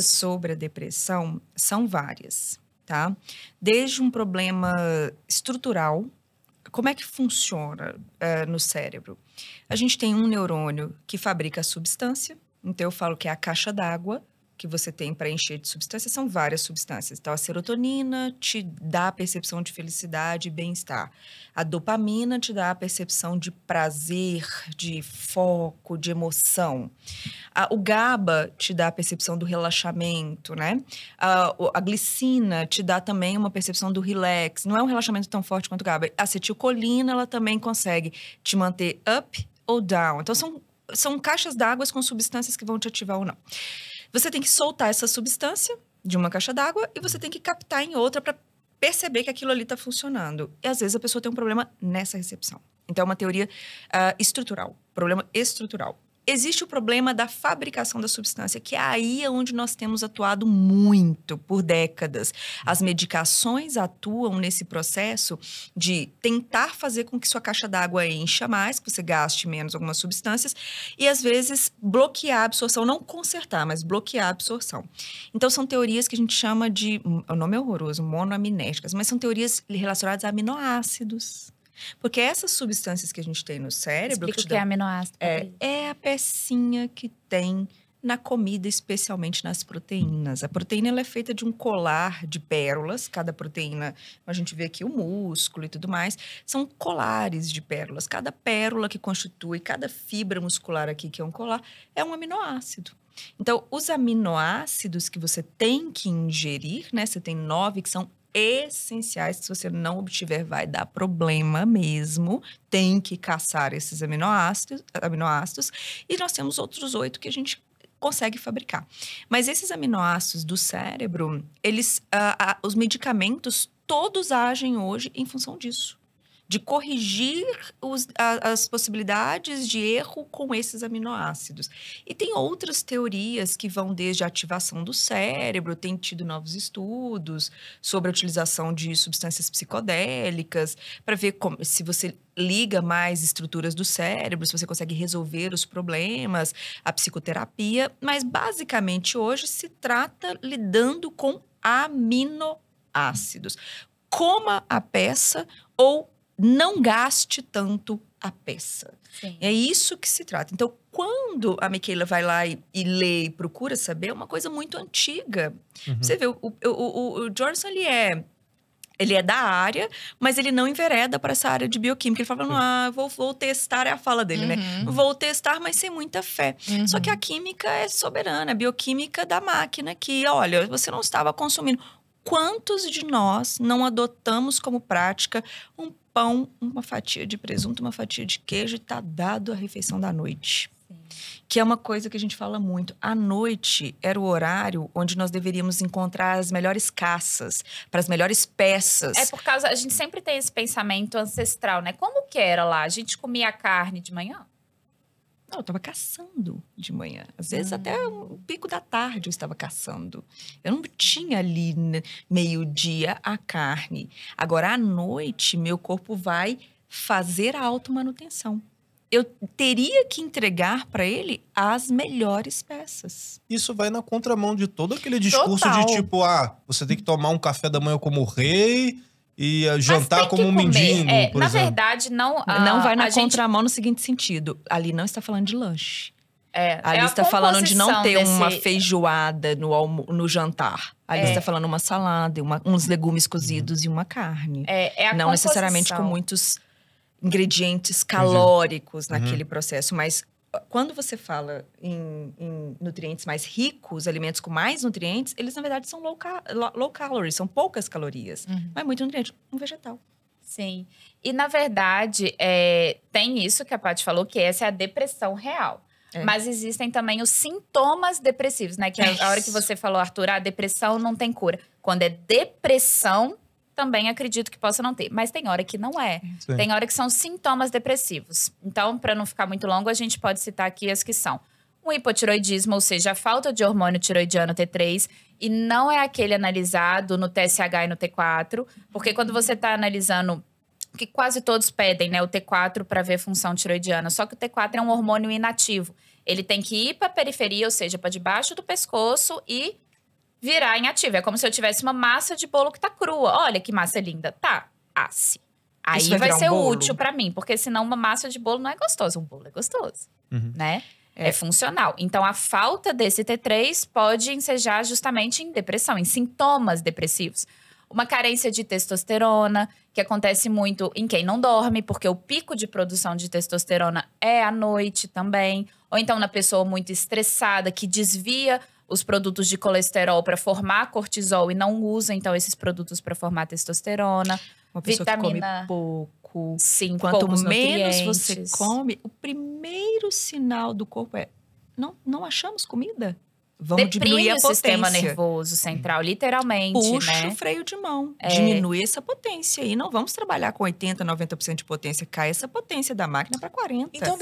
teorias sobre a depressão são várias, tá? Desde um problema estrutural, como é que funciona uh, no cérebro? A gente tem um neurônio que fabrica a substância, então eu falo que é a caixa d'água, que você tem para encher de substâncias são várias substâncias. Então, a serotonina te dá a percepção de felicidade e bem-estar. A dopamina te dá a percepção de prazer, de foco, de emoção. o GABA te dá a percepção do relaxamento, né? A, a glicina te dá também uma percepção do relax. Não é um relaxamento tão forte quanto o GABA. A acetilcolina, ela também consegue te manter up ou down. Então, são são caixas d'água com substâncias que vão te ativar ou não. Você tem que soltar essa substância de uma caixa d'água e você tem que captar em outra para perceber que aquilo ali está funcionando. E às vezes a pessoa tem um problema nessa recepção. Então, é uma teoria uh, estrutural, problema estrutural. Existe o problema da fabricação da substância, que é aí onde nós temos atuado muito por décadas. As uhum. medicações atuam nesse processo de tentar fazer com que sua caixa d'água encha mais, que você gaste menos algumas substâncias, e às vezes bloquear a absorção, não consertar, mas bloquear a absorção. Então são teorias que a gente chama de, o nome é horroroso, monoaminésticas, mas são teorias relacionadas a aminoácidos. Porque essas substâncias que a gente tem no cérebro. Explica que o que é aminoácido. É, é a pecinha que tem na comida, especialmente nas proteínas. A proteína ela é feita de um colar de pérolas, cada proteína, a gente vê aqui o músculo e tudo mais, são colares de pérolas. Cada pérola que constitui, cada fibra muscular aqui, que é um colar, é um aminoácido. Então, os aminoácidos que você tem que ingerir, né? Você tem nove que são essenciais que se você não obtiver vai dar problema mesmo. Tem que caçar esses aminoácidos, aminoácidos. E nós temos outros oito que a gente consegue fabricar. Mas esses aminoácidos do cérebro, eles, ah, ah, os medicamentos todos agem hoje em função disso de corrigir os, a, as possibilidades de erro com esses aminoácidos. E tem outras teorias que vão desde a ativação do cérebro, tem tido novos estudos sobre a utilização de substâncias psicodélicas, para ver como, se você liga mais estruturas do cérebro, se você consegue resolver os problemas, a psicoterapia, mas basicamente hoje se trata lidando com aminoácidos. Coma a peça ou não gaste tanto a peça. Sim. É isso que se trata. Então, quando a Michaela vai lá e, e, lê e procura saber, é uma coisa muito antiga. Uhum. Você vê, o, o, o, o Johnson, ele é ele é da área, mas ele não envereda para essa área de bioquímica. Ele fala, uhum. ah, vou, vou testar, é a fala dele, né? uhum. né? Vou testar, mas sem muita fé. Uhum. Só que a uhum. química é soberana, a bioquímica da máquina, que, olha, você não estava consumindo. Quantos de nós não adotamos como prática um pão, uma fatia de presunto, uma fatia de queijo e tá dado a refeição da noite. Sim. Que é uma coisa que a gente fala muito. A noite era o horário onde nós deveríamos encontrar as melhores caças, para as melhores peças. É por causa. A gente sempre tem esse pensamento ancestral, né? Como que era lá? A gente comia carne de manhã? Não, eu estava caçando de manhã. Às vezes, hum. até ah. o pico da tarde eu estava caçando. Eu não tinha ali né, meio-dia a carne. Agora, à noite, meu corpo vai fazer a automanutenção. Eu teria que entregar para ele as melhores peças. Isso vai na contramão de todo aquele discurso Total. de tipo, ah, você tem que tomar um café da manhã como rei, e eh, jantar como um mendigo. É, na exemplo. verdade, não. A, ah, não vai na contramão gente... no seguinte sentido. Ali não está falando de lanche. É, é Ali é está falando de não ter desse... uma feijoada no, almo... no jantar. Ali é. está falando uma salada, uma, uns legumes cozidos e uma carne. É, é a não composição. necessariamente com muitos ingredientes calóricos uhum. naquele processo, mas quando você fala em, em, nutrientes mais ricos, alimentos com mais nutrientes, eles na verdade são low, low calories, são poucas calorias, uhum. mas muito nutriente, um vegetal. Sim. E na verdade, é, tem isso que a Paty falou, que essa é a depressão real. É. Mas existem também os sintomas depressivos, né? Que a, a hora que você falou, Arthur, a ah, depressão não tem cura. Quando é depressão, também acredito que possa não ter. Mas tem hora que não é. Sim. Tem hora que são sintomas depressivos. Então, para não ficar muito longo, a gente pode citar aqui as que são. O hipotiroidismo, ou seja, a falta de hormônio tiroidiano T3, e não é aquele analisado no TSH e no T4, porque quando você está analisando que quase todos pedem, né, o T4 para ver função tiroidiana, só que o T4 é um hormônio inativo. Ele tem que ir para a periferia, ou seja, para debaixo do pescoço e virar em ativo. É como se eu tivesse uma massa de bolo que tá crua. Olha que massa linda. Tá, asse. Aí Isso vai, vai ser útil para mim, porque senão uma massa de bolo não é gostosa. Um bolo é gostoso, uhum. né? É. é. funcional. Então, a falta desse T3 pode ensejar justamente em depressão, em sintomas depressivos. Uma carência de testosterona, que acontece muito em quem não dorme, porque o pico de produção de testosterona é à noite também. Ou então na pessoa muito estressada, que desvia os produtos de colesterol para formar cortisol e não usa, então, esses produtos para formar testosterona. Uma pessoa vitamina... que come pouco. Sim, Quanto menos você come, o primeiro sinal do corpo é não, não achamos comida. Vamos Deprime diminuir a potência. o sistema nervoso central, literalmente. Puxa né? o freio de mão. É. Diminui essa potência. E não vamos trabalhar com 80%, 90% de potência. Cai essa potência da máquina para 40%. Então,